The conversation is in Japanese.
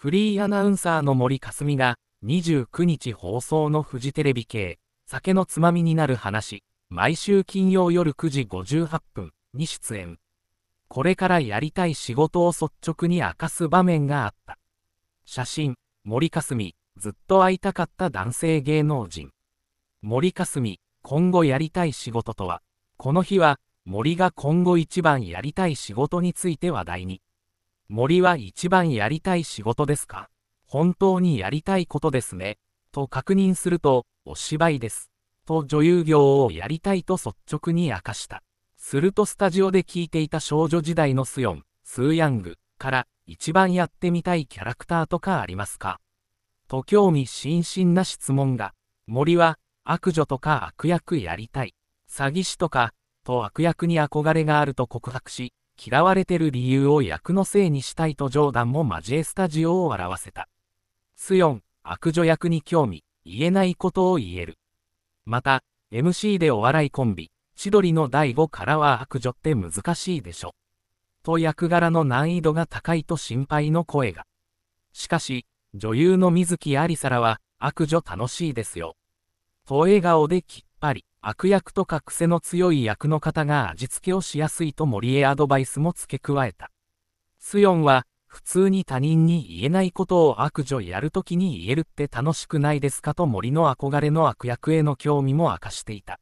フリーアナウンサーの森かすみが、29日放送のフジテレビ系、酒のつまみになる話、毎週金曜夜9時58分に出演。これからやりたい仕事を率直に明かす場面があった。写真、森かすみ、ずっと会いたかった男性芸能人。森かすみ、今後やりたい仕事とは、この日は、森が今後一番やりたい仕事について話題に。森は一番やりたい仕事ですか本当にやりたいことですね。と確認すると、お芝居です。と女優業をやりたいと率直に明かした。するとスタジオで聞いていた少女時代のスヨン、スーヤングから、一番やってみたいキャラクターとかありますかと興味津々な質問が、森は、悪女とか悪役やりたい、詐欺師とか、と悪役に憧れがあると告白し、嫌われてる理由を役のせいにしたいとジョーダンも交えスタジオを笑わせた。スヨン、悪女役に興味、言えないことを言える。また、MC でお笑いコンビ、千鳥の第5からは悪女って難しいでしょ。と役柄の難易度が高いと心配の声が。しかし、女優の水木有沙らは、悪女楽しいですよ。と笑顔できっぱり。悪役とか癖の強い役の方が味付けをしやすいと森へアドバイスも付け加えた。スヨンは、普通に他人に言えないことを悪女やるときに言えるって楽しくないですかと森の憧れの悪役への興味も明かしていた。